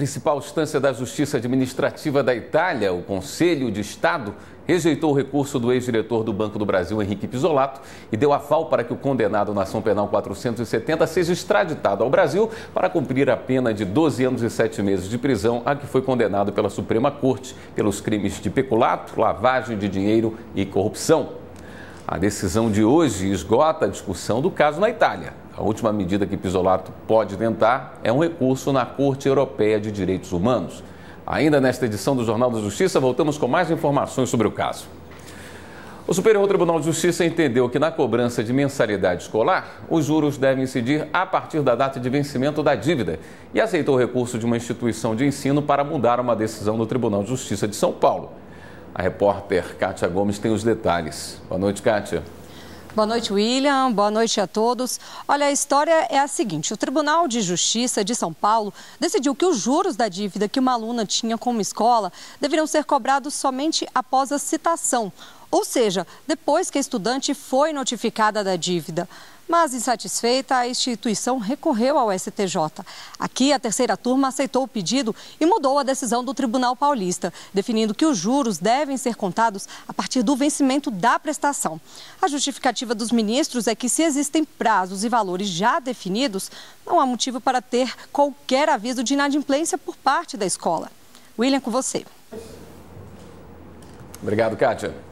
principal instância da Justiça Administrativa da Itália, o Conselho de Estado, rejeitou o recurso do ex-diretor do Banco do Brasil, Henrique Pisolato, e deu aval para que o condenado na ação penal 470 seja extraditado ao Brasil para cumprir a pena de 12 anos e 7 meses de prisão a que foi condenado pela Suprema Corte pelos crimes de peculato, lavagem de dinheiro e corrupção. A decisão de hoje esgota a discussão do caso na Itália. A última medida que Pisolato pode tentar é um recurso na Corte Europeia de Direitos Humanos. Ainda nesta edição do Jornal da Justiça, voltamos com mais informações sobre o caso. O Superior Tribunal de Justiça entendeu que na cobrança de mensalidade escolar, os juros devem incidir a partir da data de vencimento da dívida e aceitou o recurso de uma instituição de ensino para mudar uma decisão do Tribunal de Justiça de São Paulo. A repórter Kátia Gomes tem os detalhes. Boa noite, Kátia. Boa noite, William. Boa noite a todos. Olha, a história é a seguinte: o Tribunal de Justiça de São Paulo decidiu que os juros da dívida que uma aluna tinha com uma escola deveriam ser cobrados somente após a citação, ou seja, depois que a estudante foi notificada da dívida. Mas, insatisfeita, a instituição recorreu ao STJ. Aqui, a terceira turma aceitou o pedido e mudou a decisão do Tribunal Paulista, definindo que os juros devem ser contados a partir do vencimento da prestação. A justificativa dos ministros é que, se existem prazos e valores já definidos, não há motivo para ter qualquer aviso de inadimplência por parte da escola. William, com você. Obrigado, Kátia.